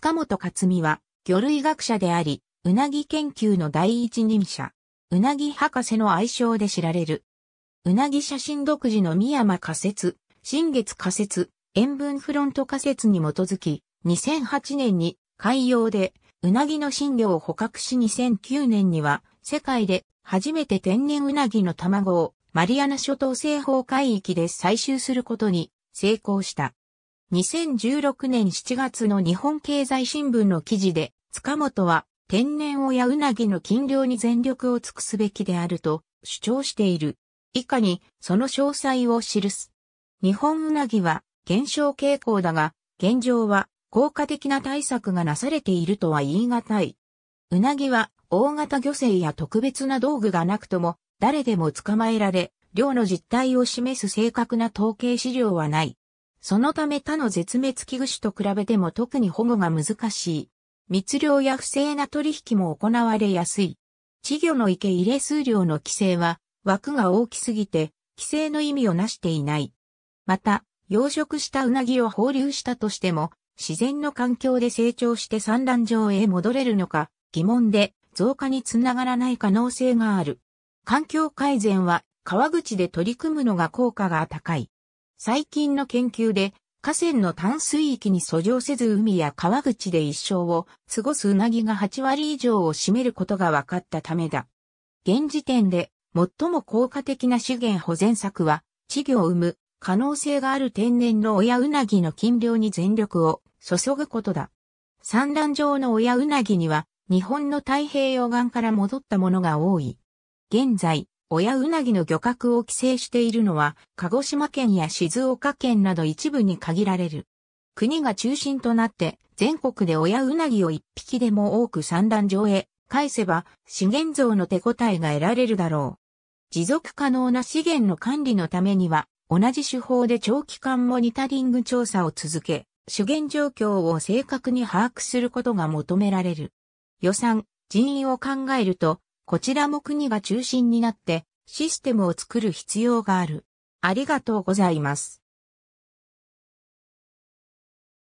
塚本克美は、魚類学者であり、うなぎ研究の第一人者、うなぎ博士の愛称で知られる。うなぎ写真独自の三山仮説、新月仮説、塩分フロント仮説に基づき、2008年に海洋でうなぎの新魚を捕獲し2009年には世界で初めて天然うなぎの卵をマリアナ諸島西方海域で採集することに成功した。2016年7月の日本経済新聞の記事で、塚本は天然親うなぎの禁漁に全力を尽くすべきであると主張している。以下にその詳細を記す。日本うなぎは減少傾向だが、現状は効果的な対策がなされているとは言い難い。うなぎは大型漁船や特別な道具がなくとも誰でも捕まえられ、漁の実態を示す正確な統計資料はない。そのため他の絶滅危惧種と比べても特に保護が難しい。密漁や不正な取引も行われやすい。稚魚の池入れ数量の規制は枠が大きすぎて規制の意味をなしていない。また、養殖したうなぎを放流したとしても自然の環境で成長して産卵場へ戻れるのか疑問で増加につながらない可能性がある。環境改善は川口で取り組むのが効果が高い。最近の研究で、河川の淡水域に遡上せず海や川口で一生を過ごすうなぎが8割以上を占めることが分かったためだ。現時点で最も効果的な資源保全策は、稚魚を生む可能性がある天然の親うなぎの禁漁に全力を注ぐことだ。産卵場の親うなぎには日本の太平洋岸から戻ったものが多い。現在、親うなぎの漁獲を規制しているのは、鹿児島県や静岡県など一部に限られる。国が中心となって、全国で親うなぎを一匹でも多く産卵場へ返せば、資源増の手応えが得られるだろう。持続可能な資源の管理のためには、同じ手法で長期間モニタリング調査を続け、資源状況を正確に把握することが求められる。予算、人員を考えると、こちらも国が中心になってシステムを作る必要がある。ありがとうございます。